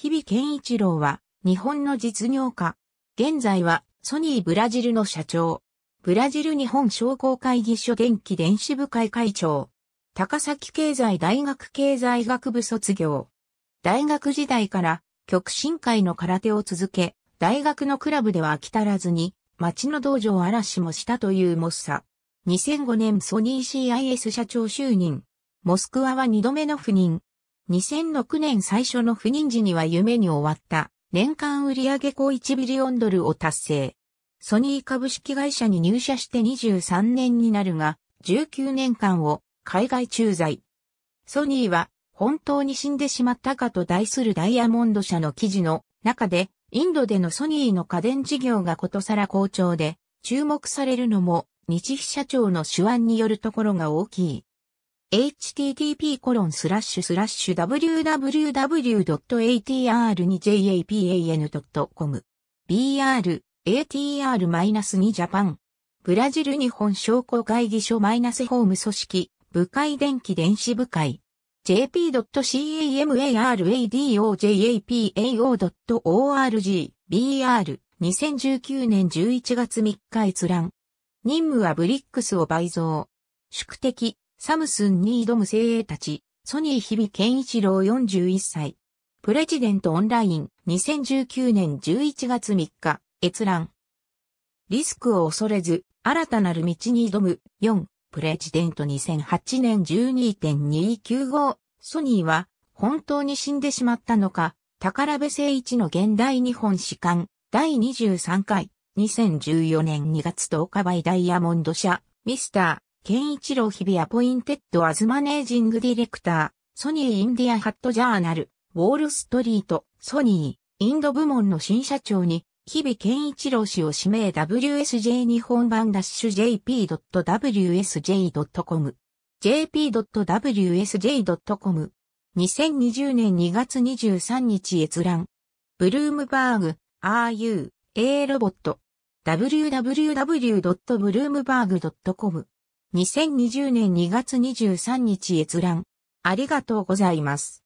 日々健一郎は、日本の実業家。現在は、ソニーブラジルの社長。ブラジル日本商工会議所電気電子部会会長。高崎経済大学経済学部卒業。大学時代から、極真会の空手を続け、大学のクラブでは飽き足らずに、町の道場嵐もしたというモッサ。2005年ソニー CIS 社長就任。モスクワは2度目の赴任。2006年最初の不妊時には夢に終わった年間売上高1ビリオンドルを達成。ソニー株式会社に入社して23年になるが、19年間を海外駐在。ソニーは本当に死んでしまったかと題するダイヤモンド社の記事の中で、インドでのソニーの家電事業がことさら好調で、注目されるのも、日比社長の手腕によるところが大きい。http://www.atr2japan.com br, atr-2 ジャパン。ブラジル日本商工会議所マイナスホーム組織、部会電気電子部会。jp.camaradiojapao.org br 2019年11月3日閲覧。任務はブリックスを倍増。宿敵、サムスンに挑む精鋭たち、ソニー日々健一郎41歳。プレジデントオンライン2019年11月3日、閲覧。リスクを恐れず、新たなる道に挑む4、プレジデント2008年12.295。ソニーは、本当に死んでしまったのか、宝部誠一の現代日本史観、第23回、2014年2月10日バイダイヤモンド社、ミスター。健一郎日々アポインテッドアズマネージングディレクター、ソニーインディアハットジャーナル、ウォールストリート、ソニー、インド部門の新社長に、日々健一郎氏を指名 WSJ 日本版 jp.wsj.com jp.wsj.com 2020年2月23日閲覧ブルームバーグ RU A ロボット www.bloomberg.com 2020年2月23日閲覧。ありがとうございます。